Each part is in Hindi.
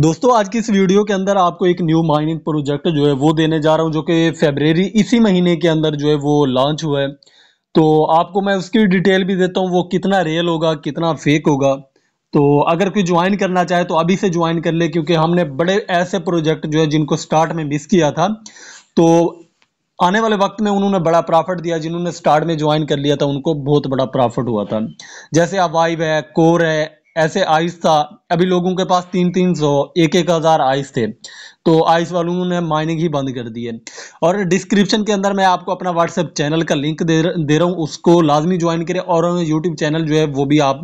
दोस्तों आज की इस वीडियो के अंदर आपको एक न्यू माइनिंग प्रोजेक्ट जो है वो देने जा रहा हूँ जो कि फेबररी इसी महीने के अंदर जो है वो लॉन्च हुआ है तो आपको मैं उसकी डिटेल भी देता हूँ वो कितना रियल होगा कितना फेक होगा तो अगर कोई ज्वाइन करना चाहे तो अभी से ज्वाइन कर ले क्योंकि हमने बड़े ऐसे प्रोजेक्ट जो है जिनको स्टार्ट में मिस किया था तो आने वाले वक्त में उन्होंने बड़ा प्रॉफिट दिया जिन्होंने स्टार्ट में ज्वाइन कर लिया था उनको बहुत बड़ा प्रॉफिट हुआ था जैसे अवाइव है कोर है ऐसे आइस था अभी लोगों के पास तीन तीन सौ एक एक हज़ार आइस थे तो आइस वालों ने माइनिंग ही बंद कर दी है और डिस्क्रिप्शन के अंदर मैं आपको अपना व्हाट्सएप चैनल का लिंक दे दे रहा हूँ उसको लाजमी ज्वाइन करें और यूट्यूब चैनल जो है वो भी आप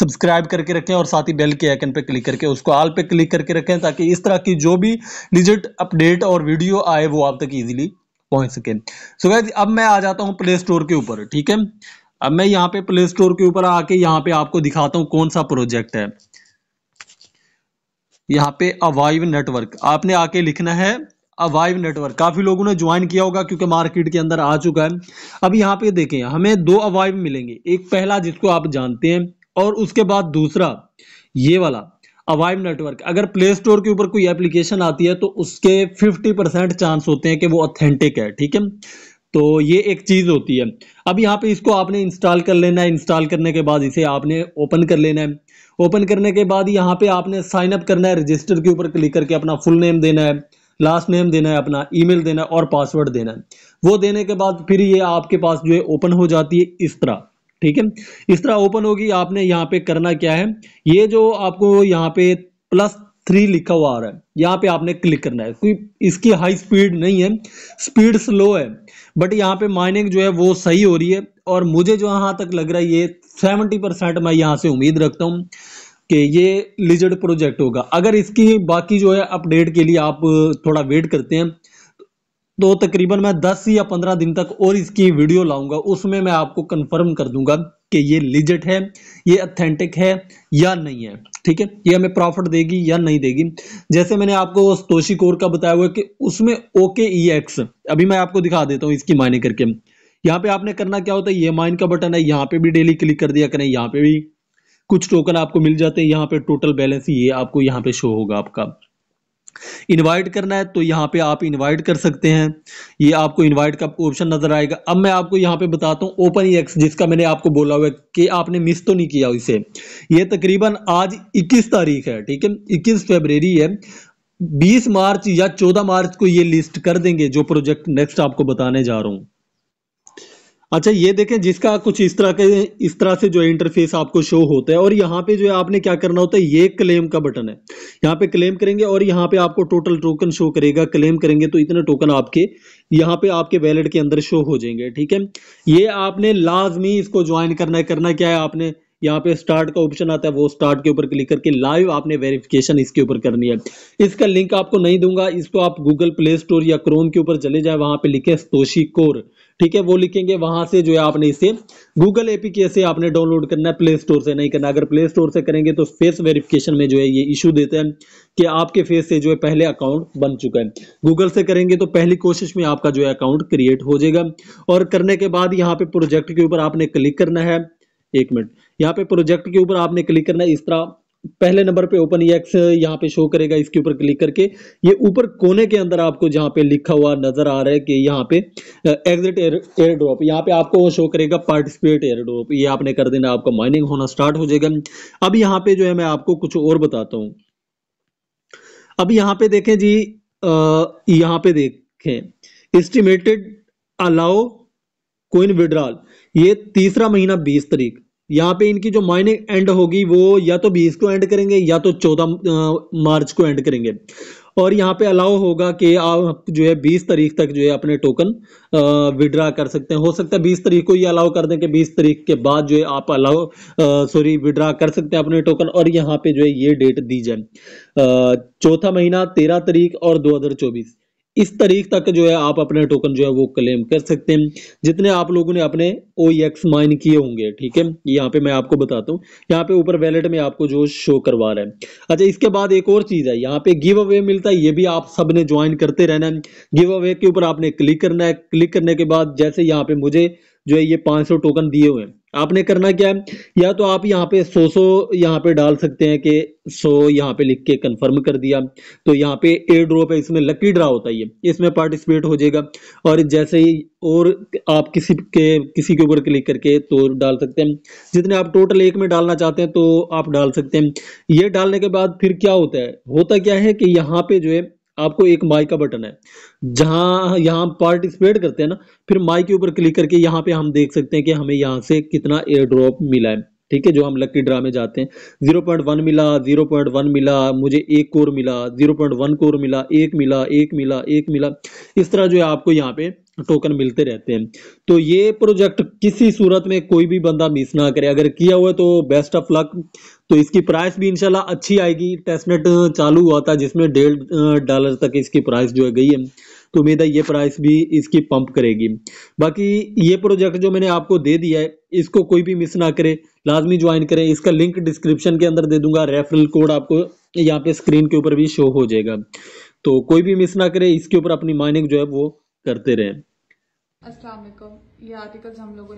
सब्सक्राइब करके रखें और साथ ही बेल के आइकन पर क्लिक करके उसको आल पे क्लिक करके रखें ताकि इस तरह की जो भी डिजिट अपडेट और वीडियो आए वो आप तक ईजिली पहुंच सके सो so अब मैं आ जाता हूँ प्ले स्टोर के ऊपर ठीक है अब मैं यहाँ पे प्ले स्टोर के ऊपर आके यहाँ पे आपको दिखाता हूँ कौन सा प्रोजेक्ट है यहाँ पे अवाइव नेटवर्क आपने आके लिखना है अवाइव नेटवर्क काफ़ी लोगों ने ज्वाइन किया होगा क्योंकि मार्केट के अंदर आ चुका है अब यहाँ पे देखें हमें दो अवाइव मिलेंगे एक पहला जिसको आप जानते हैं और उसके बाद दूसरा ये वाला अवाइव नेटवर्क अगर प्ले स्टोर के ऊपर कोई एप्लीकेशन आती है तो उसके 50 परसेंट चांस होते हैं कि वो ऑथेंटिक है ठीक है तो ये एक चीज़ होती है अब यहाँ पे इसको आपने इंस्टॉल कर लेना है इंस्टॉल करने के बाद इसे आपने ओपन कर लेना है ओपन करने के बाद यहाँ पे आपने साइन अप करना है रजिस्टर के ऊपर क्लिक करके अपना फुल नेम देना है लास्ट नेम देना है अपना ईमेल देना है और पासवर्ड देना है वो देने के बाद फिर ये आपके पास जो है ओपन हो जाती है इस तरह ठीक है इस तरह ओपन होगी आपने यहाँ पे करना क्या है ये जो आपको यहाँ पे प्लस थ्री लिखा हुआ आ रहा है यहाँ पे आपने क्लिक करना है इसकी हाई स्पीड नहीं है स्पीड स्लो है बट यहाँ पे माइनिंग जो है वो सही हो रही है और मुझे जो यहाँ तक लग रहा है ये सेवेंटी परसेंट मैं यहाँ से उम्मीद रखता हूँ कि ये लिजर्ड प्रोजेक्ट होगा अगर इसकी बाकी जो है अपडेट के लिए आप थोड़ा वेट करते हैं तो तकरीबन मैं 10 या 15 दिन तक और इसकी वीडियो लाऊंगा उसमें मैं आपको कंफर्म कर दूंगा कि ये लिजिट है ये अथेंटिक है या नहीं है ठीक है ये हमें प्रॉफिट देगी या नहीं देगी जैसे मैंने आपको तोशी कोर का बताया हुआ कि उसमें ओके ई एक्स अभी मैं आपको दिखा देता हूँ इसकी माइनिंग करके यहाँ पे आपने करना क्या होता है ये माइन का बटन है यहाँ पे भी डेली क्लिक कर दिया करें यहाँ पे भी कुछ टोकन आपको मिल जाते हैं यहाँ पे टोटल बैलेंस ये आपको यहाँ पे शो होगा आपका इनवाइट करना है तो यहाँ पे आप इनवाइट कर सकते हैं ये आपको इनवाइट का ऑप्शन नज़र आएगा अब मैं आपको यहाँ पे बताता हूँ ओपन ई जिसका मैंने आपको बोला हुआ कि आपने मिस तो नहीं किया इसे ये तकरीबन आज इक्कीस तारीख है ठीक है इक्कीस फेबररी है 20 मार्च या 14 मार्च को ये लिस्ट कर देंगे जो प्रोजेक्ट नेक्स्ट आपको बताने जा रहा हूँ अच्छा ये देखें जिसका कुछ इस तरह के इस तरह से जो इंटरफेस आपको शो होता है और यहाँ पे जो है आपने क्या करना होता है ये क्लेम का बटन है यहाँ पे क्लेम करेंगे और यहाँ पे आपको टोटल टोकन शो करेगा क्लेम करेंगे तो इतने टोकन आपके यहाँ पे आपके वैलेट के अंदर शो हो जाएंगे ठीक है ये आपने लाजमी इसको ज्वाइन करना है करना क्या है आपने यहाँ पे स्टार्ट का ऑप्शन आता है वो स्टार्ट के ऊपर क्लिक करके लाइव आपने वेरिफिकेशन इसके ऊपर करनी है इसका लिंक आपको नहीं दूंगा इसको तो आप गूगल प्ले स्टोर या क्रोम के ऊपर चले जाए वहां पे लिखे स्तोषी कोर ठीक है वो लिखेंगे वहां से जो है आपने इसे गूगल एपी से आपने डाउनलोड करना है प्ले स्टोर से नहीं करना अगर प्ले स्टोर से करेंगे तो फेस वेरिफिकेशन में जो है ये इशू देते हैं कि आपके फेस से जो है पहले अकाउंट बन चुका है गूगल से करेंगे तो पहली कोशिश में आपका जो है अकाउंट क्रिएट हो जाएगा और करने के बाद यहाँ पे प्रोजेक्ट के ऊपर आपने क्लिक करना है एक मिनट यहाँ पे प्रोजेक्ट के ऊपर आपने क्लिक करना है इस तरह पहले नंबर पे ओपन एक्स यहाँ पे शो करेगा इसके ऊपर क्लिक करके ये ऊपर कोने के अंदर आपको जहाँ पे लिखा हुआ नजर आ रहा है कि यहाँ पे एग्जिट एयर एयर ड्रॉप यहाँ पे आपको वो शो करेगा पार्टिसिपेट एयर ड्रॉप ये आपने कर देना आपका माइनिंग होना स्टार्ट हो जाएगा अब यहाँ पे जो है मैं आपको कुछ और बताता हूँ अब यहाँ पे देखें जी यहाँ पे देखें एस्टिमेटेड अलाउ कोइन विड्रॉल ये तीसरा महीना बीस तारीख यहाँ पे इनकी जो माइनिंग एंड होगी वो या तो बीस को एंड करेंगे या तो चौदह मार्च को एंड करेंगे और यहाँ पे अलाउ होगा कि आप जो है बीस तारीख तक जो है अपने टोकन विड्रा कर सकते हैं हो सकता है बीस तारीख को ये अलाउ कर दें कि बीस तारीख के बाद जो है आप अलाउ सॉरी विड्रा कर सकते हैं अपने टोकन और यहाँ पे जो है ये डेट दी जाए चौथा महीना तेरह तारीख और दो हजार चौबीस इस तरीक तक जो है आप अपने टोकन जो है वो क्लेम कर सकते हैं जितने आप लोगों ने अपने ओ माइन e किए होंगे ठीक है यहाँ पे मैं आपको बताता हूँ यहाँ पे ऊपर वैलेट में आपको जो शो करवा रहा है अच्छा इसके बाद एक और चीज़ है यहाँ पे गिव अवे मिलता है ये भी आप सब ने ज्वाइन करते रहना है गिव अवे के ऊपर आपने क्लिक करना है क्लिक करने के बाद जैसे यहाँ पे मुझे जो है ये 500 टोकन दिए हुए हैं आपने करना क्या है या तो आप यहाँ पे सौ सौ यहाँ पे डाल सकते हैं कि सौ यहाँ पे लिख के कंफर्म कर दिया तो यहाँ पे एयर ड्रॉप है इसमें लकी ड्रा होता है इसमें पार्टिसिपेट हो जाएगा और जैसे ही और आप किसी के किसी के ऊपर क्लिक करके तो डाल सकते हैं जितने आप टोटल एक में डालना चाहते हैं तो आप डाल सकते हैं ये डालने के बाद फिर क्या होता है होता क्या है कि यहाँ पे जो है आपको एक माई का बटन है जहां यहाँ पार्टिसिपेट करते हैं ना फिर माई के ऊपर क्लिक करके यहाँ पे हम देख सकते हैं कि हमें यहाँ से कितना एयर ड्रॉप मिला है ठीक है जो हम लकी ड्रा में जाते हैं जीरो पॉइंट वन मिला जीरो पॉइंट वन मिला मुझे एक कोर मिला जीरो पॉइंट वन कोर मिला एक मिला एक मिला एक मिला इस तरह जो है आपको यहाँ पे टोकन मिलते रहते हैं तो ये प्रोजेक्ट किसी सूरत में कोई भी बंदा मिस ना करे अगर किया हुआ तो बेस्ट ऑफ लक तो इसकी प्राइस भी इंशाल्लाह अच्छी आएगी टेस्टनेट चालू हुआ था जिसमें डेढ़ डॉलर तक इसकी प्राइस जो है गई है तो उम्मीद है ये प्राइस भी इसकी पंप करेगी बाकी ये प्रोजेक्ट जो मैंने आपको दे दिया है इसको कोई भी मिस ना करे लाजमी ज्वाइन करें इसका लिंक डिस्क्रिप्शन के अंदर दे दूंगा रेफरल कोड आपको यहाँ पे स्क्रीन के ऊपर भी शो हो जाएगा तो कोई भी मिस ना करे इसके ऊपर अपनी माइनिंग जो है वो करते रहे ये आर्टिकल्स हम लोगों